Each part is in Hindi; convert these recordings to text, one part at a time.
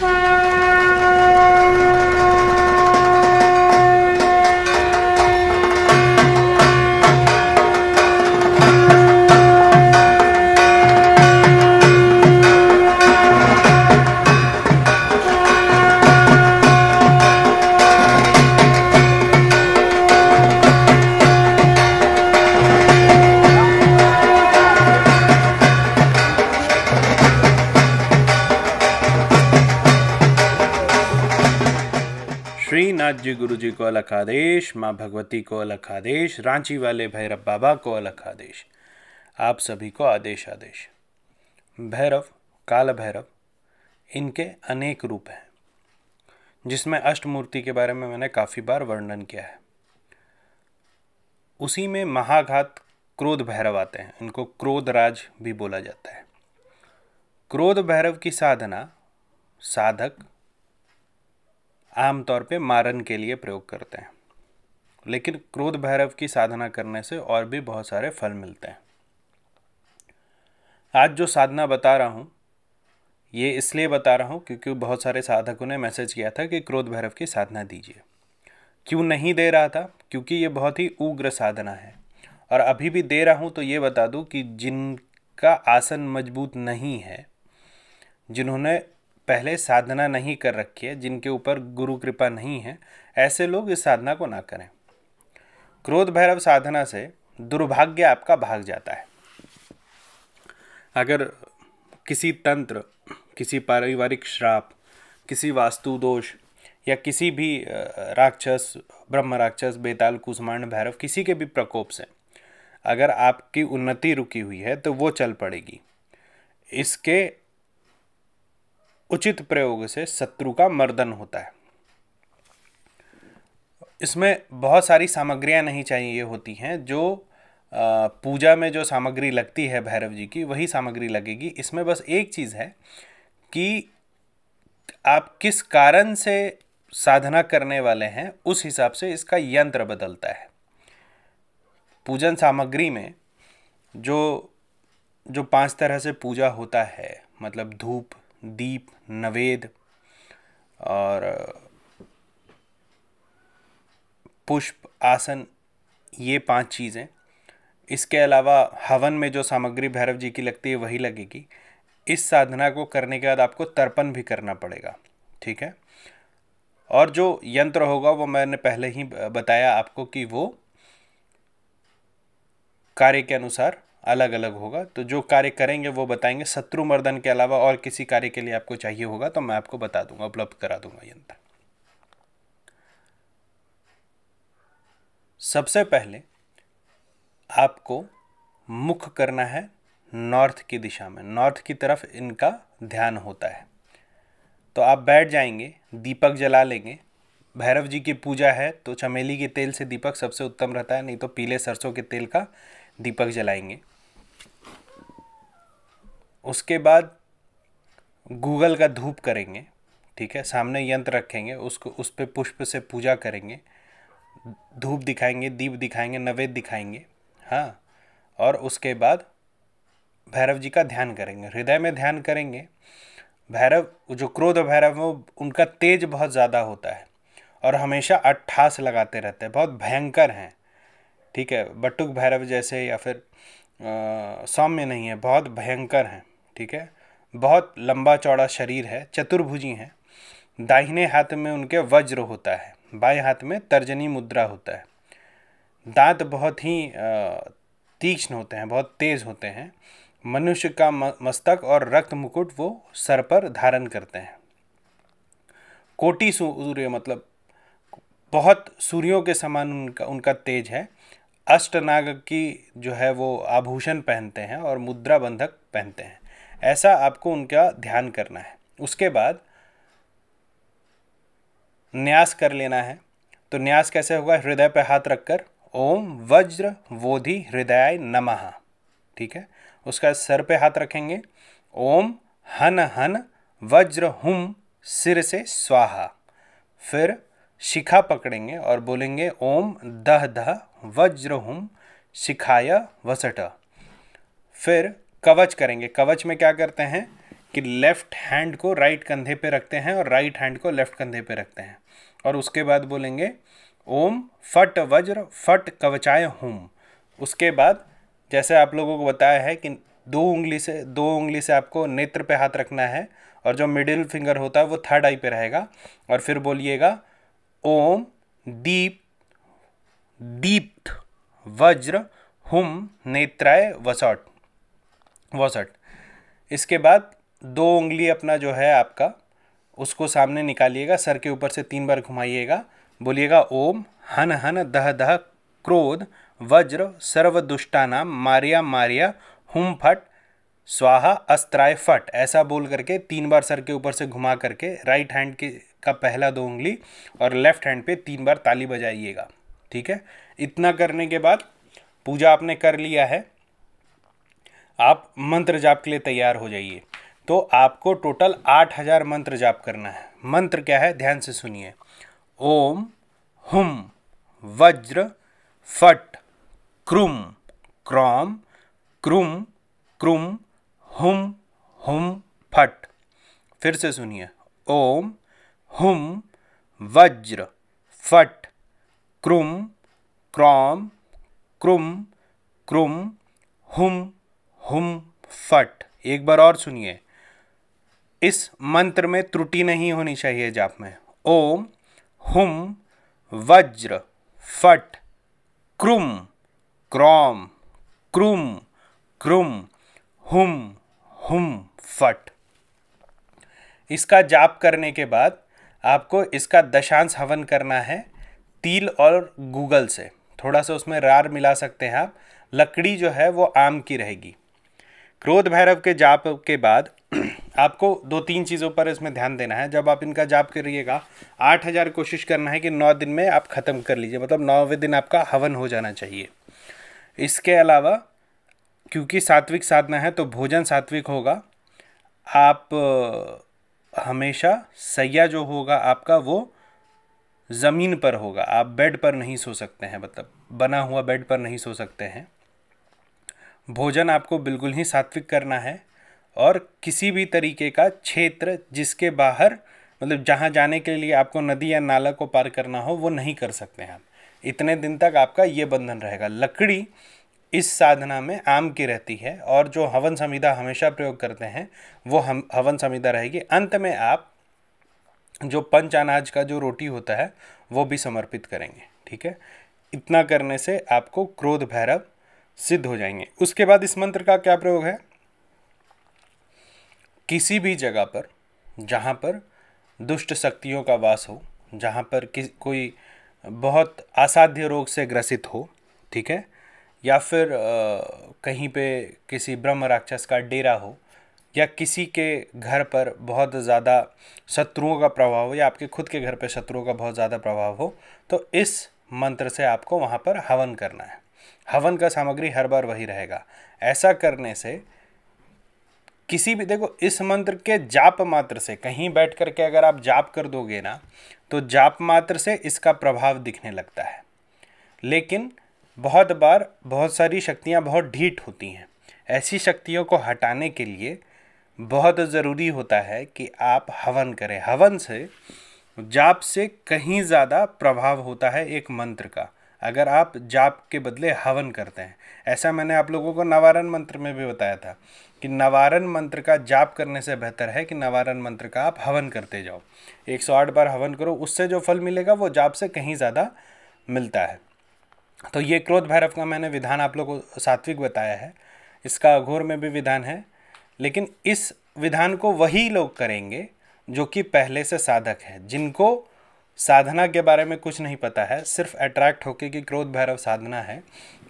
Bye. साथ जी गुरु जी को अलग आदेश माँ भगवती को अलग आदेश रांची वाले भैरव बाबा को अलग आदेश आप सभी को आदेश आदेश भैरव काल भैरव इनके अनेक रूप हैं जिसमें अष्टमूर्ति के बारे में मैंने काफ़ी बार वर्णन किया है उसी में महाघात क्रोध भैरव आते हैं इनको क्रोध राज भी बोला जाता है क्रोध भैरव की साधना साधक आमतौर पे मारन के लिए प्रयोग करते हैं लेकिन क्रोध भैरव की साधना करने से और भी बहुत सारे फल मिलते हैं आज जो साधना बता रहा हूँ ये इसलिए बता रहा हूँ क्योंकि बहुत सारे साधकों ने मैसेज किया था कि क्रोध भैरव की साधना दीजिए क्यों नहीं दे रहा था क्योंकि ये बहुत ही उग्र साधना है और अभी भी दे रहा हूँ तो ये बता दूँ कि जिनका आसन मजबूत नहीं है जिन्होंने पहले साधना नहीं कर रखी है जिनके ऊपर गुरु कृपा नहीं है ऐसे लोग इस साधना को ना करें क्रोध भैरव साधना से दुर्भाग्य आपका भाग जाता है अगर किसी तंत्र किसी पारिवारिक श्राप किसी वास्तु दोष या किसी भी राक्षस ब्रह्म राक्षस बेताल कुष्मांड भैरव किसी के भी प्रकोप से अगर आपकी उन्नति रुकी हुई है तो वो चल पड़ेगी इसके उचित प्रयोग से शत्रु का मर्दन होता है इसमें बहुत सारी सामग्रियाँ नहीं चाहिए होती हैं जो पूजा में जो सामग्री लगती है भैरव जी की वही सामग्री लगेगी इसमें बस एक चीज़ है कि आप किस कारण से साधना करने वाले हैं उस हिसाब से इसका यंत्र बदलता है पूजन सामग्री में जो जो पांच तरह से पूजा होता है मतलब धूप दीप नवेद और पुष्प आसन ये पांच चीज़ें इसके अलावा हवन में जो सामग्री भैरव जी की लगती है वही लगेगी इस साधना को करने के बाद आपको तर्पण भी करना पड़ेगा ठीक है और जो यंत्र होगा वो मैंने पहले ही बताया आपको कि वो कार्य के अनुसार अलग अलग होगा तो जो कार्य करेंगे वो बताएंगे शत्रु मर्दन के अलावा और किसी कार्य के लिए आपको चाहिए होगा तो मैं आपको बता दूंगा उपलब्ध करा दूंगा यंत्र सबसे पहले आपको मुख करना है नॉर्थ की दिशा में नॉर्थ की तरफ इनका ध्यान होता है तो आप बैठ जाएंगे दीपक जला लेंगे भैरव जी की पूजा है तो चमेली के तेल से दीपक सबसे उत्तम रहता है नहीं तो पीले सरसों के तेल का दीपक जलाएंगे उसके बाद गूगल का धूप करेंगे ठीक है सामने यंत्र रखेंगे उसको उस पर पुष्प से पूजा करेंगे धूप दिखाएंगे दीप दिखाएंगे नवेद दिखाएंगे हाँ और उसके बाद भैरव जी का ध्यान करेंगे हृदय में ध्यान करेंगे भैरव जो क्रोध भैरव है उनका तेज बहुत ज़्यादा होता है और हमेशा अट्ठास लगाते रहते हैं बहुत भयंकर हैं ठीक है बटुक भैरव जैसे या फिर सौम्य नहीं है बहुत भयंकर हैं ठीक है बहुत लंबा चौड़ा शरीर है चतुर्भुजी हैं दाहिने हाथ में उनके वज्र होता है बाएं हाथ में तर्जनी मुद्रा होता है दांत बहुत ही तीक्ष्ण होते हैं बहुत तेज़ होते हैं मनुष्य का मस्तक और रक्त मुकुट वो सर पर धारण करते हैं कोटि सूर्य मतलब बहुत सूर्यों के समान उनका उनका तेज है अष्टनाग की जो है वो आभूषण पहनते हैं और मुद्रा बंधक पहनते हैं ऐसा आपको उनका ध्यान करना है उसके बाद न्यास कर लेना है तो न्यास कैसे होगा हृदय पर हाथ रखकर ओम वज्र वोधि हृदय नमः ठीक है उसका सर पे हाथ रखेंगे ओम हन हन वज्र हुम सिर से स्वाहा फिर शिखा पकड़ेंगे और बोलेंगे ओम दह दह वज्रहुम शिखाय वसट फिर कवच करेंगे कवच में क्या करते हैं कि लेफ्ट हैंड को राइट कंधे पे रखते हैं और राइट हैंड को लेफ्ट कंधे पे रखते हैं और उसके बाद बोलेंगे ओम फट वज्र फट कवचाय हुम उसके बाद जैसे आप लोगों को बताया है कि दो उंगली से दो उंगली से आपको नेत्र पे हाथ रखना है और जो मिडिल फिंगर होता है वो थर्ड आई पे रहेगा और फिर बोलिएगा ओम दीप दीप्त वज्र हुम नेत्राय वसट वसट इसके बाद दो उंगली अपना जो है आपका उसको सामने निकालिएगा सर के ऊपर से तीन बार घुमाइएगा बोलिएगा ओम हन हन दह दह क्रोध वज्र सर्वदुष्टाना मारिया मारिया हुम फट स्वाहा अस्त्राय फट ऐसा बोल करके तीन बार सर के ऊपर से घुमा करके राइट हैंड के का पहला दो उंगली और लेफ्ट हैंड पे तीन बार ताली बजाइएगा ठीक है इतना करने के बाद पूजा आपने कर लिया है आप मंत्र जाप के लिए तैयार हो जाइए तो आपको टोटल आठ हज़ार मंत्र जाप करना है मंत्र क्या है ध्यान से सुनिए ओम हुम वज्र फट क्रुम क्रोम क्रुम क्रुम हुम हुम फट फिर से सुनिए ओम हुम वज्र फट क्रुम क्रॉम क्रुम क्रुम हुम हुम फट एक बार और सुनिए इस मंत्र में त्रुटि नहीं होनी चाहिए जाप में ओम हुम वज्र फट क्रुम क्रॉम क्रुम क्रुम हुम हुम फट इसका जाप करने के बाद आपको इसका दशांश हवन करना है तिल और गूगल से थोड़ा सा उसमें रार मिला सकते हैं आप लकड़ी जो है वो आम की रहेगी क्रोध भैरव के जाप के बाद आपको दो तीन चीज़ों पर इसमें ध्यान देना है जब आप इनका जाप करिएगा आठ हज़ार कोशिश करना है कि नौ दिन में आप ख़त्म कर लीजिए मतलब नौवें दिन आपका हवन हो जाना चाहिए इसके अलावा क्योंकि सात्विक साधना है तो भोजन सात्विक होगा आप हमेशा सैया जो होगा आपका वो ज़मीन पर होगा आप बेड पर नहीं सो सकते हैं मतलब बना हुआ बेड पर नहीं सो सकते हैं भोजन आपको बिल्कुल ही सात्विक करना है और किसी भी तरीके का क्षेत्र जिसके बाहर मतलब जहाँ जाने के लिए आपको नदी या नाला को पार करना हो वो नहीं कर सकते हैं आप इतने दिन तक आपका ये बंधन रहेगा लकड़ी इस साधना में आम की रहती है और जो हवन संविधा हमेशा प्रयोग करते हैं वो हम हवन संविधा रहेगी अंत में आप जो पंच अनाज का जो रोटी होता है वो भी समर्पित करेंगे ठीक है इतना करने से आपको क्रोध भैरव सिद्ध हो जाएंगे उसके बाद इस मंत्र का क्या प्रयोग है किसी भी जगह पर जहाँ पर दुष्ट शक्तियों का वास हो जहाँ पर कि कोई बहुत असाध्य रोग से ग्रसित हो ठीक है या फिर आ, कहीं पे किसी ब्रह्म राक्षस का डेरा हो या किसी के घर पर बहुत ज़्यादा शत्रुओं का प्रभाव हो या आपके खुद के घर पर शत्रुओं का बहुत ज़्यादा प्रभाव हो तो इस मंत्र से आपको वहाँ पर हवन करना है हवन का सामग्री हर बार वही रहेगा ऐसा करने से किसी भी देखो इस मंत्र के जाप मात्र से कहीं बैठ कर के अगर आप जाप कर दोगे ना तो जाप मात्र से इसका प्रभाव दिखने लगता है लेकिन बहुत बार बहुत सारी शक्तियाँ बहुत ढीठ होती हैं ऐसी शक्तियों को हटाने के लिए बहुत ज़रूरी होता है कि आप हवन करें हवन से जाप से कहीं ज़्यादा प्रभाव होता है एक मंत्र का अगर आप जाप के बदले हवन करते हैं ऐसा मैंने आप लोगों को नवारण मंत्र में भी बताया था कि नवारण मंत्र का जाप करने से बेहतर है कि नवारण मंत्र का आप हवन करते जाओ 108 बार हवन करो उससे जो फल मिलेगा वो जाप से कहीं ज़्यादा मिलता है तो ये क्रोध भैरव का मैंने विधान आप लोग को सात्विक बताया है इसका अघोर में भी विधान है लेकिन इस विधान को वही लोग करेंगे जो कि पहले से साधक हैं जिनको साधना के बारे में कुछ नहीं पता है सिर्फ अट्रैक्ट होके कि क्रोध भैरव साधना है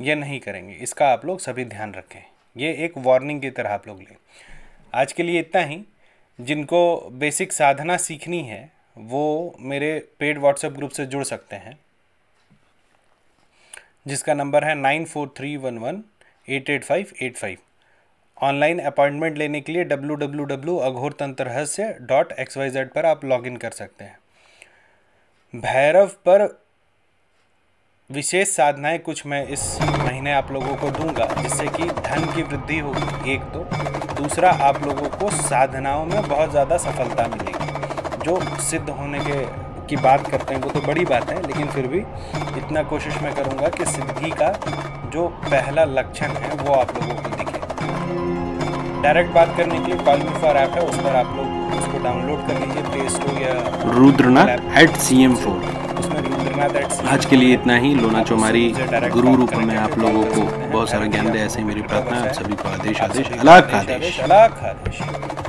ये नहीं करेंगे इसका आप लोग सभी ध्यान रखें ये एक वार्निंग की तरह आप लोग लें आज के लिए इतना ही जिनको बेसिक साधना सीखनी है वो मेरे पेड व्हाट्सएप ग्रुप से जुड़ सकते हैं जिसका नंबर है nine four three one one eight eight five eight five online appointment लेने के लिए डब्लू डब्लू डब्लू अघोर तंत्र डॉट एक्स वाई जेड पर आप लॉगिन कर सकते हैं भैरव पर विशेष साधनाएं कुछ मैं इस महीने आप लोगों को दूंगा जिससे कि धन की वृद्धि होगी एक तो दूसरा आप लोगों को साधनाओं में बहुत ज़्यादा सफलता मिलेगी जो सिद्ध होने के की बात करते हैं वो तो बड़ी बात है लेकिन फिर भी इतना कोशिश मैं करूँगा कि सिद्धि का जो पहला लक्षण है वो आप लोगों को दिखे डायरेक्ट बात करने के लिए कॉल मी फॉर ऐप है उस पर आप लोग उसको डाउनलोड कर लीजिए प्ले स्टोर या Rudranath eight C M four आज के लिए इतना ही लोना चौमारी गुरु रूप में आप लोगों को बहुत सारा ज्ञान दे ऐसे मेरी प्रार्थना आप सभी को आदेश आदेश अलाख आदेश अलाख आदेश